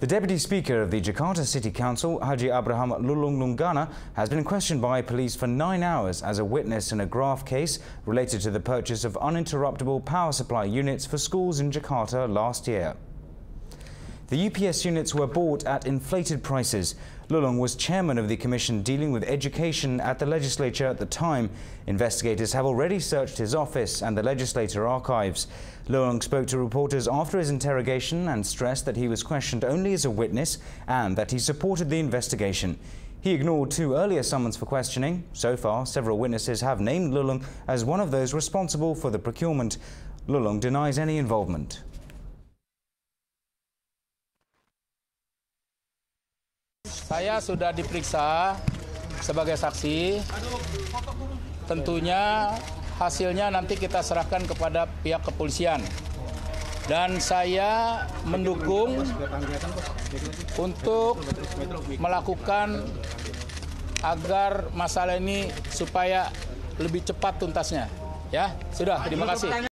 The Deputy Speaker of the Jakarta City Council, Haji Abraham Lulung Lungana, has been questioned by police for nine hours as a witness in a graft case related to the purchase of uninterruptible power supply units for schools in Jakarta last year. The UPS units were bought at inflated prices. Lulong was chairman of the commission dealing with education at the legislature at the time. Investigators have already searched his office and the legislature archives. Lulong spoke to reporters after his interrogation and stressed that he was questioned only as a witness and that he supported the investigation. He ignored two earlier summons for questioning. So far, several witnesses have named Lulung as one of those responsible for the procurement. Lulung denies any involvement. Saya sudah diperiksa sebagai saksi. Tentunya hasilnya nanti kita serahkan kepada pihak kepolisian. Dan saya mendukung untuk melakukan agar masalah ini supaya lebih cepat tuntasnya. Ya, sudah. Terima kasih.